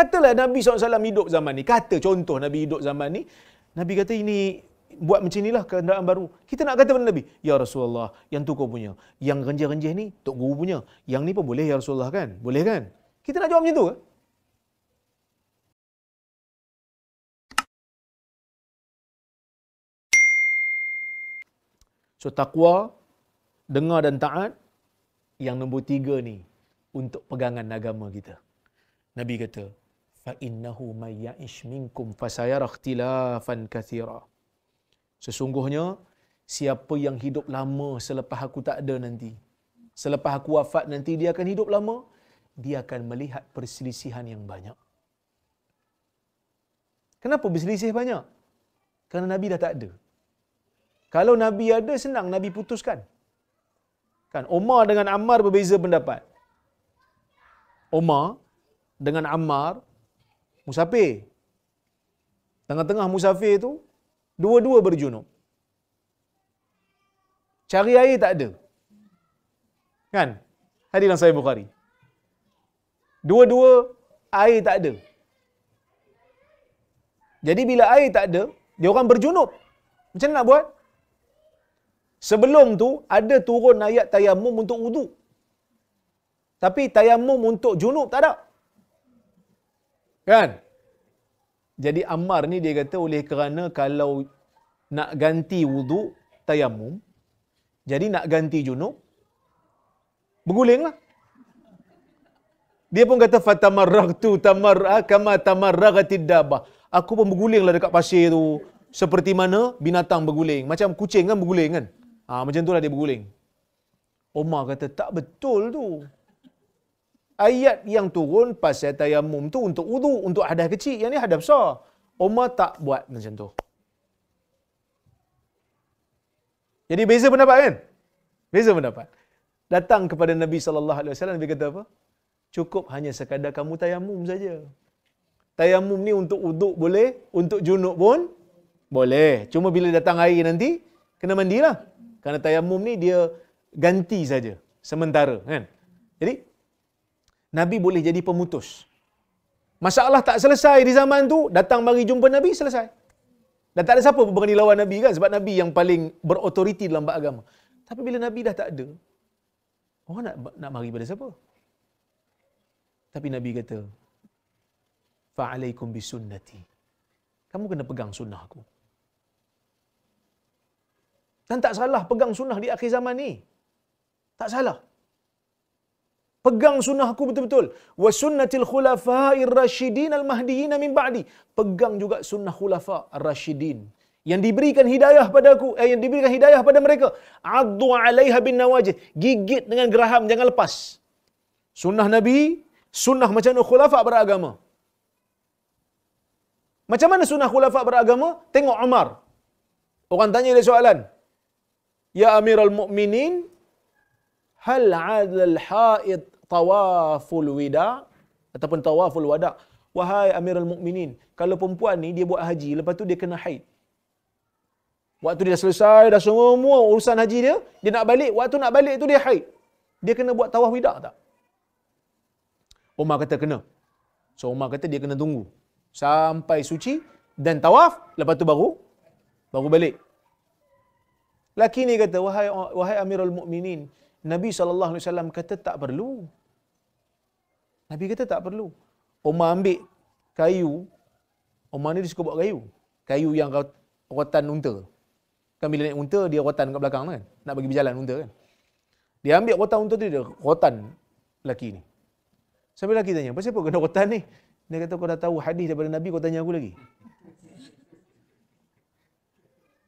Katalah Nabi SAW hidup zaman ni. Kata contoh Nabi hidup zaman ni. Nabi kata ini buat macam inilah kenderaan baru. Kita nak kata pada Nabi, Ya Rasulullah, yang tu kau punya. Yang renjah-renjah ni, Tok Guru punya. Yang ni pun boleh Ya Rasulullah kan? Boleh kan? Kita nak jawab macam tu ke? So, taqwa, dengar dan taat, yang nombor tiga ni untuk pegangan agama kita. Nabi kata, Fa فَإِنَّهُ مَنْ يَعِشْ مِنْكُمْ فَسَيَرَ اخْتِلَافًا katira. Sesungguhnya, siapa yang hidup lama selepas aku tak ada nanti, selepas aku wafat nanti dia akan hidup lama, dia akan melihat perselisihan yang banyak. Kenapa berselisih banyak? Kerana Nabi dah tak ada. Kalau Nabi ada, senang Nabi putuskan. Kan Omar dengan Ammar berbeza pendapat. Omar dengan Ammar musafir. Tengah-tengah musafir tu, dua-dua berjunuk. Cari air tak ada. Kan? Hadirlah saya Bukhari. Dua-dua air tak ada. Jadi bila air tak ada, dia orang berjunub. Macam mana nak buat? Sebelum tu ada turun ayat tayamum untuk wuduk. Tapi tayamum untuk junub tak ada. Kan? Jadi Ammar ni dia kata oleh kerana kalau nak ganti wudu tayamum, jadi nak ganti junub, lah Dia pun kata fatamarragtu tamar kama tamarragatid daba. Aku pun lah dekat pasir tu seperti mana binatang berguling. Macam kucing kan berguling kan? Ha, macam tu lah dia berguling. Omar kata, tak betul tu ayat yang turun pasal tayamum tu untuk wudu, untuk hadas kecil. Yang ni hadas besar. Umar tak buat macam tu. Jadi beza pendapat kan? Beza pendapat. Datang kepada Nabi sallallahu alaihi wasallam Nabi kata apa? Cukup hanya sekadar kamu tayamum saja. Tayamum ni untuk uduk boleh, untuk junuk pun boleh. Cuma bila datang air nanti, kena mandilah. Kerana tayamum ni dia ganti saja. Sementara kan? Jadi Nabi boleh jadi pemutus. Masalah tak selesai di zaman tu, datang mari jumpa Nabi, selesai. Dan tak ada siapa pun berani lawan Nabi kan? Sebab Nabi yang paling berautoriti dalam bab agama. Tapi bila Nabi dah tak ada, orang nak, nak mari pada siapa? Tapi Nabi kata, Fa'alaikum bisunnati. Kamu kena pegang sunnah aku. Dan tak salah pegang sunnah di akhir zaman ni. Tak salah. Pegang sunnah aku betul-betul. Wa sunnatil khulafa'ir rasyidin al-mahdiyina min ba'di. Pegang juga sunnah khulafa rasyidin. Yang diberikan hidayah padaku, eh, yang diberikan hidayah pada mereka. Addu 'alaiha bin nawajih. Gigit dengan geraham jangan lepas. Sunnah Nabi, sunnah macam mana khulafa beragama? Macam mana sunnah khulafa beragama? Tengok Umar. Orang tanya dia soalan. Ya Amirul Mukminin, hal alal haid tawaful wida ataupun tawaful wada wahai amirul mukminin kalau perempuan ni dia buat haji lepas tu dia kena haid waktu dia dah selesai dah semua urusan haji dia dia nak balik waktu nak balik tu dia haid dia kena buat tawaf wida tak Umar kata kena so Umar kata dia kena tunggu sampai suci dan tawaf lepas tu baru baru balik Laki ni kata, wahai, wahai Amirul Mukminin, Nabi SAW kata tak perlu. Nabi kata tak perlu. Umar ambil kayu. Umar ni dia suka buat kayu. Kayu yang rotan unta. Kan bila naik unta, dia rotan kat belakang kan. Nak bagi berjalan unta kan. Dia ambil rotan unta tu, dia rotan lelaki ni. Sampai lelaki tanya, pasal apa kena rotan ni? Dia kata, kau dah tahu hadis daripada Nabi, kau tanya aku lagi.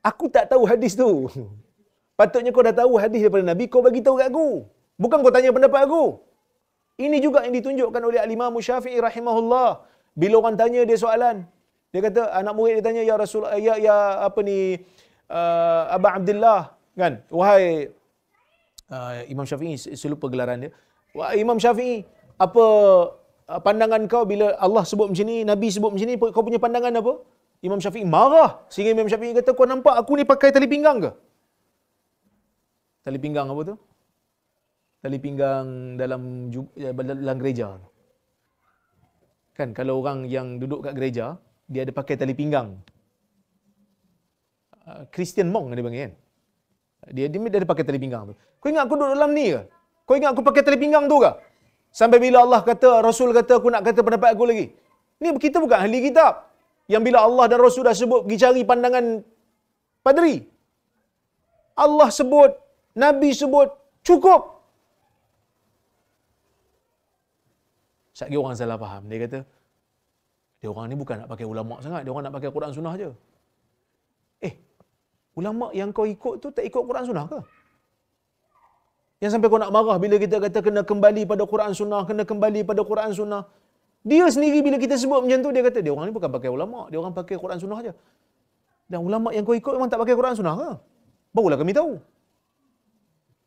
Aku tak tahu hadis tu. Patutnya kau dah tahu hadis daripada Nabi, kau bagi tahu kat aku. Bukan kau tanya pendapat aku. Ini juga yang ditunjukkan oleh Alimah imam rahimahullah. Bila orang tanya dia soalan, dia kata anak murid dia tanya ya Rasul ya, ya apa ni uh, Aba Abdullah kan wahai uh, Imam Syafi'i saya lupa gelaran dia wahai Imam Syafi'i apa uh, pandangan kau bila Allah sebut macam ni nabi sebut macam ni kau punya pandangan apa Imam Syafi'i marah sehingga Imam Syafi'i kata kau nampak aku ni pakai tali pinggang ke tali pinggang apa tu? Tali pinggang dalam eh, dalam gereja. Kan kalau orang yang duduk kat gereja, dia ada pakai tali pinggang. Ah, Christian monk dia panggil kan. Dia dia ada pakai tali pinggang Kau ingat aku duduk dalam ni ke? Kau ingat aku pakai tali pinggang tu ke? Sampai bila Allah kata, Rasul kata aku nak kata pendapat aku lagi. Ni kita bukan ahli kitab. Yang bila Allah dan Rasul dah sebut pergi cari pandangan padri. Allah sebut Nabi sebut cukup. Satgi orang salah faham. Dia kata, dia orang ni bukan nak pakai ulama' sangat. Dia orang nak pakai Quran Sunnah je. Eh, ulama' yang kau ikut tu tak ikut Quran Sunnah ke? Yang sampai kau nak marah bila kita kata kena kembali pada Quran Sunnah, kena kembali pada Quran Sunnah. Dia sendiri bila kita sebut macam tu, dia kata, dia orang ni bukan pakai ulama' dia orang pakai Quran Sunnah je. Dan ulama' yang kau ikut memang tak pakai Quran Sunnah ke? Barulah kami tahu.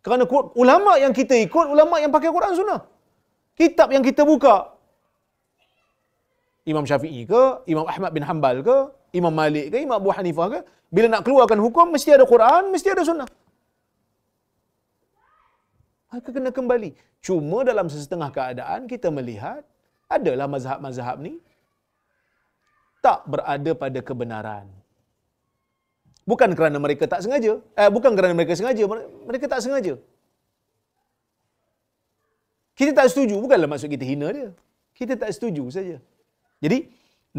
Kerana ulama yang kita ikut, ulama yang pakai Quran Sunnah. Kitab yang kita buka. Imam Syafi'i ke, Imam Ahmad bin Hanbal ke, Imam Malik ke, Imam Abu Hanifah ke. Bila nak keluarkan hukum, mesti ada Quran, mesti ada Sunnah. Maka kena kembali. Cuma dalam sesetengah keadaan, kita melihat, adalah mazhab-mazhab ni tak berada pada kebenaran. Bukan kerana mereka tak sengaja. Eh, bukan kerana mereka sengaja. Mereka tak sengaja. Kita tak setuju. Bukanlah maksud kita hina dia. Kita tak setuju saja. Jadi,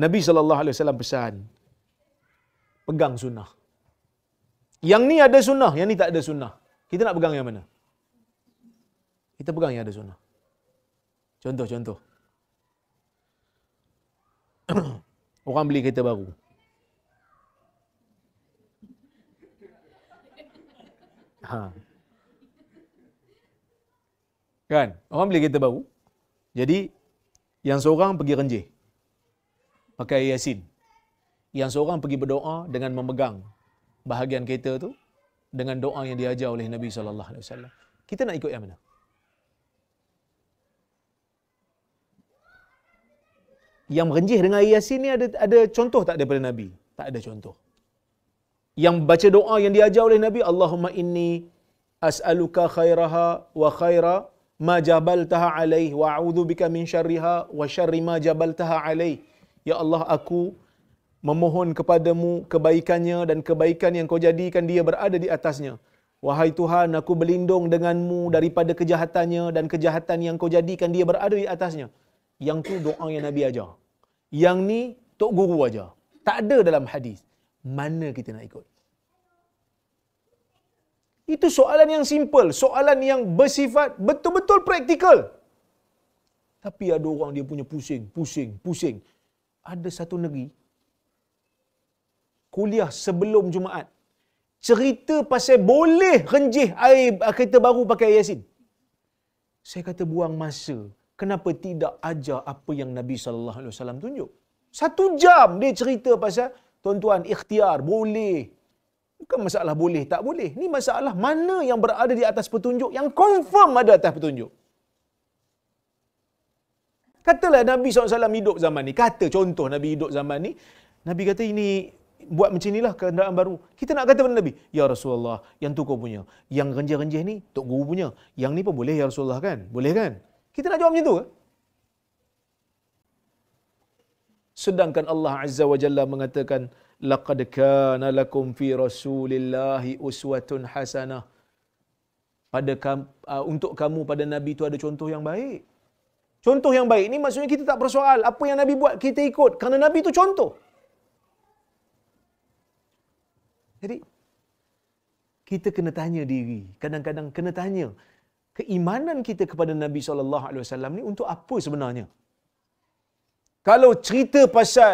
Nabi SAW pesan, pegang sunnah. Yang ni ada sunnah, yang ni tak ada sunnah. Kita nak pegang yang mana? Kita pegang yang ada sunnah. Contoh, contoh. Orang beli kereta baru. Ha. Kan? Orang beli kereta baru. Jadi, yang seorang pergi renjih. Pakai yasin. Yang seorang pergi berdoa dengan memegang bahagian kereta tu dengan doa yang diajar oleh Nabi sallallahu alaihi wasallam. Kita nak ikut yang mana? Yang renjih dengan yasin ni ada ada contoh tak daripada Nabi? Tak ada contoh yang baca doa yang diajar oleh Nabi Allahumma inni as'aluka khairaha wa khaira ma jabaltaha alaih wa a'udhu bika min syarriha wa syarri ma jabaltaha alaih Ya Allah aku memohon kepadamu kebaikannya dan kebaikan yang kau jadikan dia berada di atasnya Wahai Tuhan aku berlindung denganmu daripada kejahatannya dan kejahatan yang kau jadikan dia berada di atasnya Yang tu doa yang Nabi ajar Yang ni Tok Guru ajar Tak ada dalam hadis mana kita nak ikut? Itu soalan yang simple, soalan yang bersifat betul-betul praktikal. Tapi ada orang dia punya pusing, pusing, pusing. Ada satu negeri, kuliah sebelum Jumaat, cerita pasal boleh renjih air ah, kereta baru pakai Yasin. Saya kata buang masa, kenapa tidak ajar apa yang Nabi SAW tunjuk. Satu jam dia cerita pasal tuan-tuan, ikhtiar boleh. Bukan masalah boleh, tak boleh. Ini masalah mana yang berada di atas petunjuk yang confirm ada atas petunjuk. Katalah Nabi SAW hidup zaman ni. Kata contoh Nabi hidup zaman ni. Nabi kata ini buat macam inilah kenderaan baru. Kita nak kata benda Nabi. Ya Rasulullah, yang tu kau punya. Yang renjah-renjah ni, Tok Guru punya. Yang ni pun boleh ya Rasulullah kan? Boleh kan? Kita nak jawab macam tu ke? Sedangkan Allah Azza wa Jalla mengatakan, لقد كان لكم fi رسول uswatun أسوة pada kam, uh, untuk kamu pada Nabi itu ada contoh yang baik. Contoh yang baik ini maksudnya kita tak persoal. apa yang Nabi buat kita ikut kerana Nabi itu contoh. Jadi kita kena tanya diri. Kadang-kadang kena tanya keimanan kita kepada Nabi sallallahu alaihi wasallam ni untuk apa sebenarnya? Kalau cerita pasal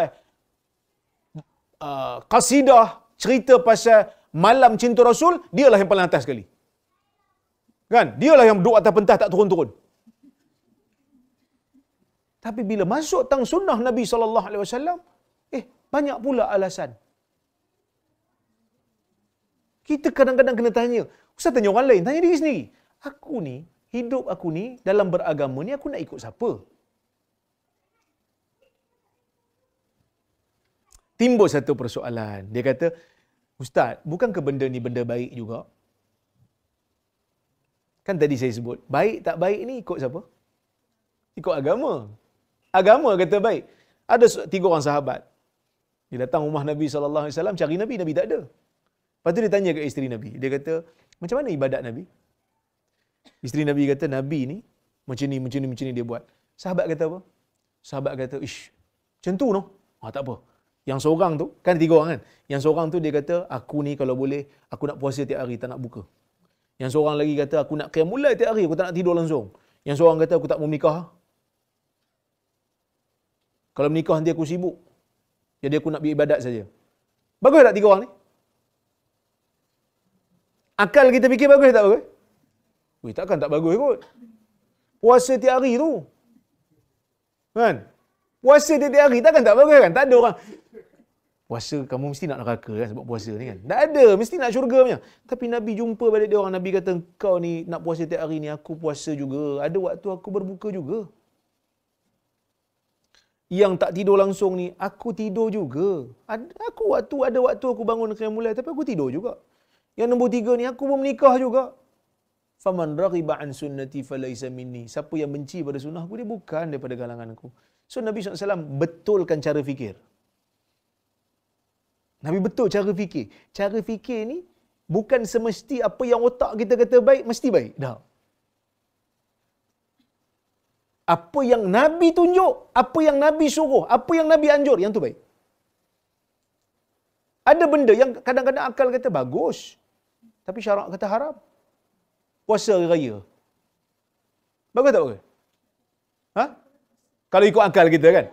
Uh, qasidah cerita pasal malam cinta Rasul, dia lah yang paling atas sekali. Kan? dia lah yang duduk atas pentas tak turun-turun. Tapi bila masuk tang sunnah Nabi saw eh banyak pula alasan. Kita kadang-kadang kena tanya, usah tanya orang lain, tanya diri sendiri. Aku ni, hidup aku ni dalam beragama ni aku nak ikut siapa? timbul satu persoalan. Dia kata, Ustaz, bukan ke benda ni benda baik juga? Kan tadi saya sebut, baik tak baik ni ikut siapa? Ikut agama. Agama kata baik. Ada tiga orang sahabat. Dia datang rumah Nabi SAW cari Nabi, Nabi tak ada. Lepas tu dia tanya ke isteri Nabi. Dia kata, macam mana ibadat Nabi? Isteri Nabi kata, Nabi ni macam ni, macam ni, macam ni dia buat. Sahabat kata apa? Sahabat kata, ish, macam tu noh. Ah, tak apa. Yang seorang tu, kan tiga orang kan? Yang seorang tu dia kata, aku ni kalau boleh, aku nak puasa tiap hari, tak nak buka. Yang seorang lagi kata, aku nak kaya mulai tiap hari, aku tak nak tidur langsung. Yang seorang kata, aku tak mau nikah. Kalau nikah nanti aku sibuk. Jadi aku nak beribadat saja. Bagus tak tiga orang ni? Akal kita fikir bagus tak bagus? Weh, takkan tak bagus kot. Puasa tiap hari tu. Kan? Puasa dia di hari takkan tak bagus kan? Tak ada orang. Puasa kamu mesti nak neraka kan sebab puasa ni kan? Tak ada. Mesti nak syurga punya. Tapi Nabi jumpa balik dia orang. Nabi kata kau ni nak puasa tiap hari ni. Aku puasa juga. Ada waktu aku berbuka juga. Yang tak tidur langsung ni. Aku tidur juga. Ada, aku waktu ada waktu aku bangun kena mulai. Tapi aku tidur juga. Yang nombor tiga ni aku pun menikah juga. Faman ragiba an sunnati falaysa minni. Siapa yang benci pada sunnah aku dia bukan daripada galangan aku. So Nabi SAW betulkan cara fikir. Nabi betul cara fikir. Cara fikir ni bukan semesti apa yang otak kita kata baik, mesti baik. Dah. Apa yang Nabi tunjuk, apa yang Nabi suruh, apa yang Nabi anjur, yang tu baik. Ada benda yang kadang-kadang akal kata bagus. Tapi syarak kata haram. Puasa raya. Bagus tak bagus? Ha? Kalau ikut akal kita kan.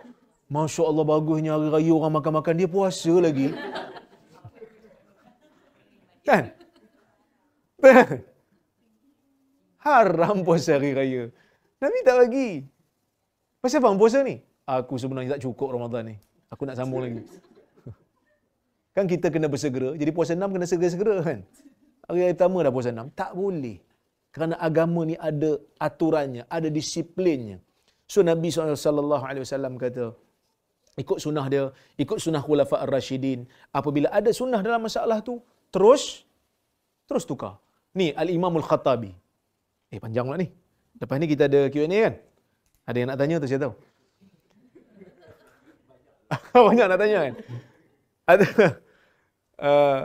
Masya Allah bagusnya hari raya orang makan-makan dia puasa lagi. Kan? kan? Haram puasa hari raya. Nabi tak bagi. Pasal apa puasa ni? Aku sebenarnya tak cukup Ramadan ni. Aku nak sambung lagi. Kan kita kena bersegera. Jadi puasa enam kena segera-segera kan? Hari yang pertama dah puasa enam. Tak boleh. Kerana agama ni ada aturannya. Ada disiplinnya. So Nabi saw. alaihi kata ikut sunnah dia, ikut sunnah khulafa ar-rasyidin. Apabila ada sunnah dalam masalah tu, terus terus tukar. Ni Al-Imamul Khattabi. Eh panjang pula ni. Lepas ni kita ada Q&A kan? Ada yang nak tanya tu saya tahu. Banyak nak tanya kan? Ada uh, eh,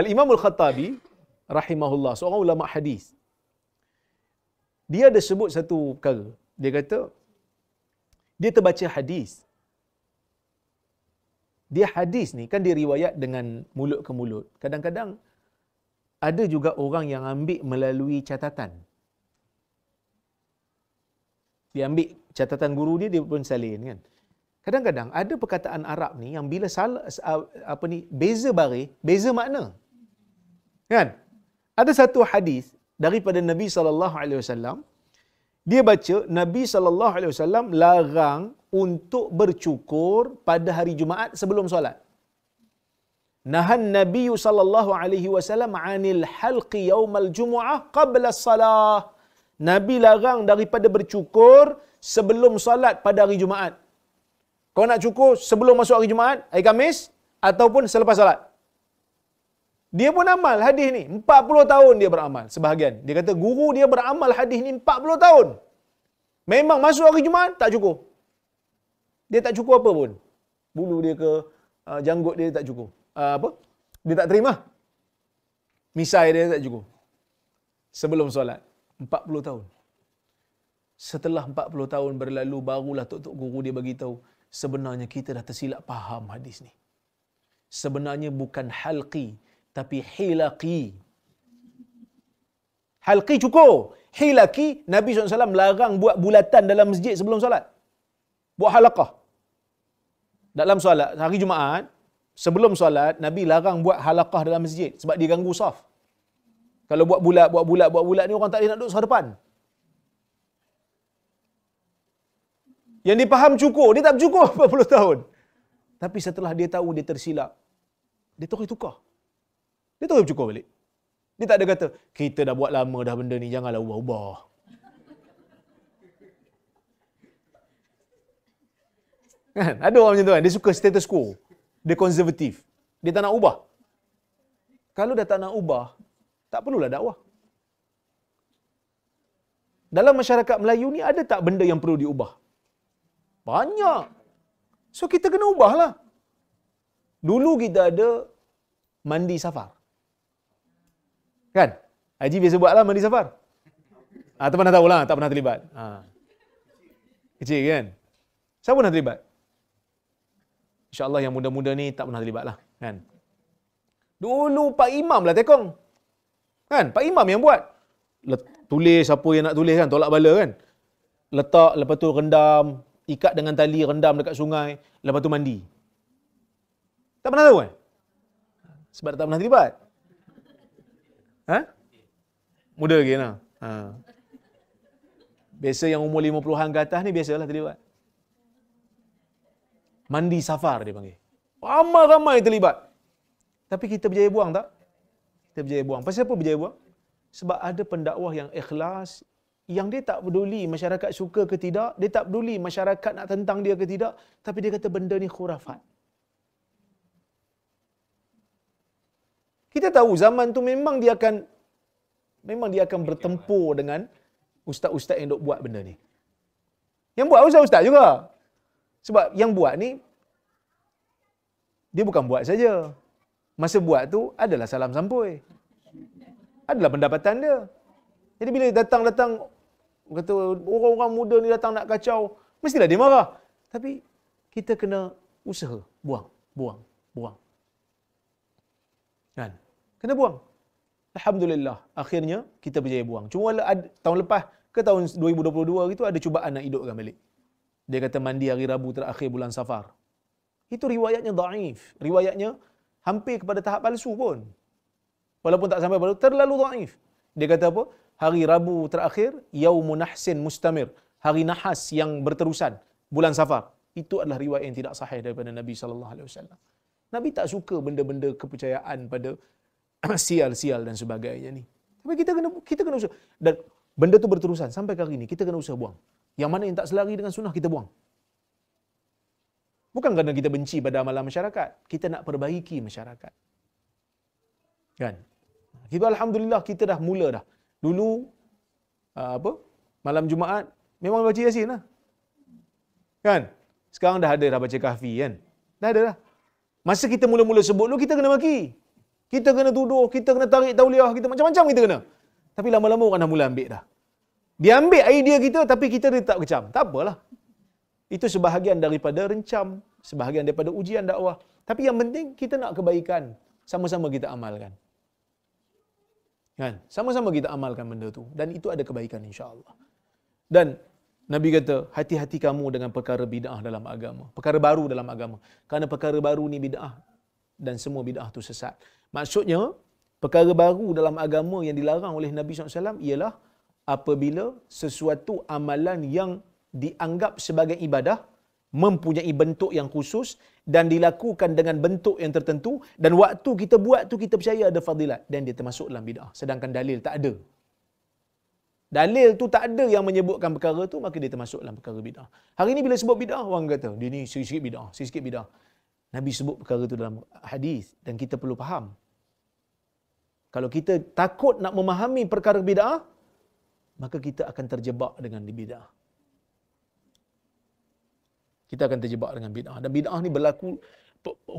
Al-Imamul Khattabi rahimahullah, seorang ulama hadis. Dia ada sebut satu perkara. Dia kata, dia terbaca hadis. Dia hadis ni kan diriwayat dengan mulut ke mulut. Kadang-kadang ada juga orang yang ambil melalui catatan. Dia ambil catatan guru dia dia pun salin kan. Kadang-kadang ada perkataan Arab ni yang bila salah apa ni beza baris, beza makna. Kan? Ada satu hadis daripada Nabi sallallahu alaihi wasallam dia baca Nabi sallallahu alaihi wasallam larang untuk bercukur pada hari Jumaat sebelum solat. Nahan Nabi sallallahu alaihi wasallam anil halqi yaumal jumuah qabla salah. Nabi larang daripada bercukur sebelum solat pada hari Jumaat. Kau nak cukur sebelum masuk hari Jumaat, hari Kamis ataupun selepas solat. Dia pun amal hadis ni. 40 tahun dia beramal sebahagian. Dia kata guru dia beramal hadis ni 40 tahun. Memang masuk hari Jumaat tak cukup. Dia tak cukup apa pun. Bulu dia ke uh, janggut dia tak cukup. Uh, apa? Dia tak terima. Misai dia tak cukup. Sebelum solat. 40 tahun. Setelah 40 tahun berlalu barulah tok tok guru dia bagi tahu sebenarnya kita dah tersilap faham hadis ni. Sebenarnya bukan halqi tapi hilaki, Halqi cukur. Hilaki, Nabi SAW larang buat bulatan dalam masjid sebelum solat. Buat halakah? Dalam solat, hari Jumaat, sebelum solat, Nabi larang buat halakah dalam masjid sebab dia ganggu saf. Kalau buat bulat, buat bulat, buat bulat ni orang tak boleh nak duduk sebelah depan. Yang dipaham cukur, dia tak cukur 40 tahun. Tapi setelah dia tahu dia tersilap, dia terus tukar. Dia terus bercukur balik. Dia tak ada kata, kita dah buat lama dah benda ni, janganlah ubah-ubah. kan? Ada orang macam tu kan, dia suka status quo. Dia konservatif. Dia tak nak ubah. Kalau dah tak nak ubah, tak perlulah dakwah. Dalam masyarakat Melayu ni ada tak benda yang perlu diubah? Banyak. So kita kena ubahlah. Dulu kita ada mandi safar. Kan? Haji biasa buat lah mandi safar. Ah, tak pernah tahu lah, tak pernah terlibat. Ha. Kecil kan? Siapa pernah terlibat? InsyaAllah yang muda-muda ni tak pernah terlibat lah. Kan? Dulu Pak Imam lah tekong. Kan? Pak Imam yang buat. Let- tulis apa yang nak tulis kan? Tolak bala kan? Letak, lepas tu rendam. Ikat dengan tali, rendam dekat sungai. Lepas tu mandi. Tak pernah tahu kan? Sebab tak pernah terlibat. Ha? Muda lagi nak. Ha. Biasa yang umur 50-an ke atas ni biasalah terlibat. Mandi safar dia panggil. Ramai-ramai terlibat. Tapi kita berjaya buang tak? Kita berjaya buang. Pasal apa berjaya buang? Sebab ada pendakwah yang ikhlas, yang dia tak peduli masyarakat suka ke tidak, dia tak peduli masyarakat nak tentang dia ke tidak, tapi dia kata benda ni khurafat. Kita tahu zaman tu memang dia akan memang dia akan bertempur dengan ustaz-ustaz yang dok buat benda ni. Yang buat ustaz-ustaz juga. Sebab yang buat ni dia bukan buat saja. Masa buat tu adalah salam sampoi. Adalah pendapatan dia. Jadi bila datang-datang kata orang-orang muda ni datang nak kacau, mestilah dia marah. Tapi kita kena usaha buang, buang, buang. Kan? kena buang. Alhamdulillah, akhirnya kita berjaya buang. Cuma ada, tahun lepas ke tahun 2022 itu ada cubaan nak hidupkan balik. Dia kata mandi hari Rabu terakhir bulan Safar. Itu riwayatnya daif. Riwayatnya hampir kepada tahap palsu pun. Walaupun tak sampai palsu, terlalu daif. Dia kata apa? Hari Rabu terakhir, Yaumu Nahsin Mustamir. Hari Nahas yang berterusan. Bulan Safar. Itu adalah riwayat yang tidak sahih daripada Nabi SAW. Nabi tak suka benda-benda kepercayaan pada sial-sial dan sebagainya ni. Tapi kita kena kita kena usah. Dan benda tu berterusan sampai kali ini kita kena usah buang. Yang mana yang tak selari dengan sunnah kita buang. Bukan kerana kita benci pada amalan masyarakat. Kita nak perbaiki masyarakat. Kan? Kita Alhamdulillah kita dah mula dah. Dulu, ah, apa? malam Jumaat, memang baca Yasin lah. Kan? Sekarang dah ada dah baca kahfi kan? Dah ada dah. Masa kita mula-mula sebut dulu, kita kena maki. Kita kena tuduh, kita kena tarik tauliah, kita macam-macam kita kena. Tapi lama-lama orang dah mula ambil dah. Dia ambil idea kita tapi kita dia kecam. Tak apalah. Itu sebahagian daripada rencam, sebahagian daripada ujian dakwah. Tapi yang penting kita nak kebaikan. Sama-sama kita amalkan. Kan? Sama-sama kita amalkan benda tu. Dan itu ada kebaikan Insya Allah. Dan Nabi kata, hati-hati kamu dengan perkara bid'ah dalam agama. Perkara baru dalam agama. Kerana perkara baru ni bid'ah. Dan semua bid'ah tu sesat. Maksudnya, perkara baru dalam agama yang dilarang oleh Nabi SAW ialah apabila sesuatu amalan yang dianggap sebagai ibadah mempunyai bentuk yang khusus dan dilakukan dengan bentuk yang tertentu dan waktu kita buat tu kita percaya ada fadilat dan dia termasuk dalam bidah sedangkan dalil tak ada dalil tu tak ada yang menyebutkan perkara tu maka dia termasuk dalam perkara bidah hari ini bila sebut bidah orang kata dia ni sikit-sikit bidah sikit-sikit bidah nabi sebut perkara tu dalam hadis dan kita perlu faham kalau kita takut nak memahami perkara bid'ah, maka kita akan terjebak dengan bid'ah. Kita akan terjebak dengan bid'ah. Dan bid'ah ni berlaku,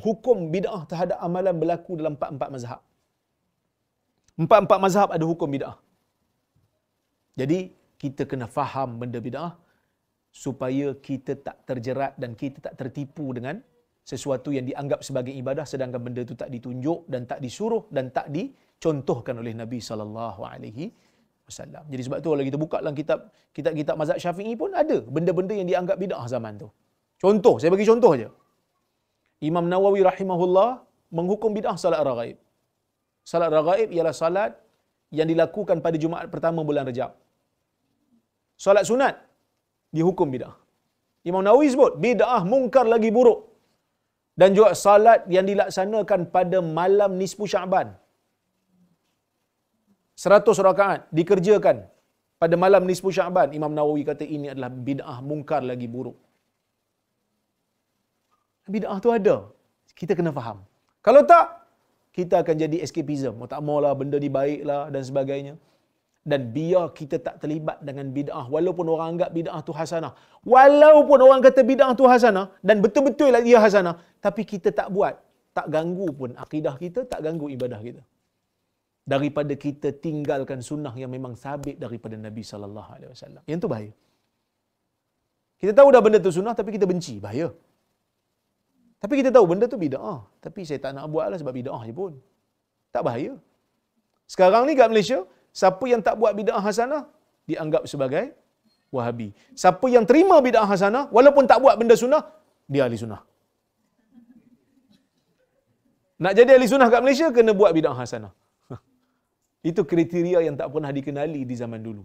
hukum bid'ah terhadap amalan berlaku dalam empat-empat mazhab. Empat-empat mazhab ada hukum bid'ah. Jadi, kita kena faham benda bid'ah supaya kita tak terjerat dan kita tak tertipu dengan sesuatu yang dianggap sebagai ibadah sedangkan benda itu tak ditunjuk dan tak disuruh dan tak di, dicontohkan oleh Nabi sallallahu alaihi wasallam. Jadi sebab tu kalau kita buka dalam kitab kitab-kitab mazhab Syafi'i pun ada benda-benda yang dianggap bidah zaman tu. Contoh, saya bagi contoh aja. Imam Nawawi rahimahullah menghukum bidah salat raghaib. Salat raghaib ialah salat yang dilakukan pada Jumaat pertama bulan Rejab. Salat sunat dihukum bidah. Imam Nawawi sebut bidah mungkar lagi buruk. Dan juga salat yang dilaksanakan pada malam nisfu Syaban, seratus rakaat dikerjakan pada malam nisfu syaban Imam Nawawi kata ini adalah bid'ah mungkar lagi buruk bid'ah tu ada kita kena faham kalau tak kita akan jadi escapism tak maulah benda ni baiklah dan sebagainya dan biar kita tak terlibat dengan bid'ah walaupun orang anggap bid'ah tu hasanah walaupun orang kata bid'ah tu hasanah dan betul-betul lah dia hasanah tapi kita tak buat tak ganggu pun akidah kita tak ganggu ibadah kita daripada kita tinggalkan sunnah yang memang sabit daripada Nabi sallallahu alaihi wasallam. Yang tu bahaya. Kita tahu dah benda tu sunnah tapi kita benci, bahaya. Tapi kita tahu benda tu bidah, tapi saya tak nak buatlah sebab bidah je pun. Tak bahaya. Sekarang ni kat Malaysia, siapa yang tak buat bidah hasanah dianggap sebagai wahabi. Siapa yang terima bidah hasanah walaupun tak buat benda sunnah, dia ahli sunnah. Nak jadi ahli sunnah kat Malaysia kena buat bidah hasanah. Itu kriteria yang tak pernah dikenali di zaman dulu.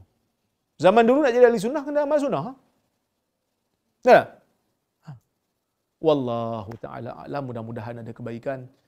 Zaman dulu nak jadi ahli sunnah kena amal sunnah. Ha? ha. Wallahu taala alam mudah-mudahan ada kebaikan.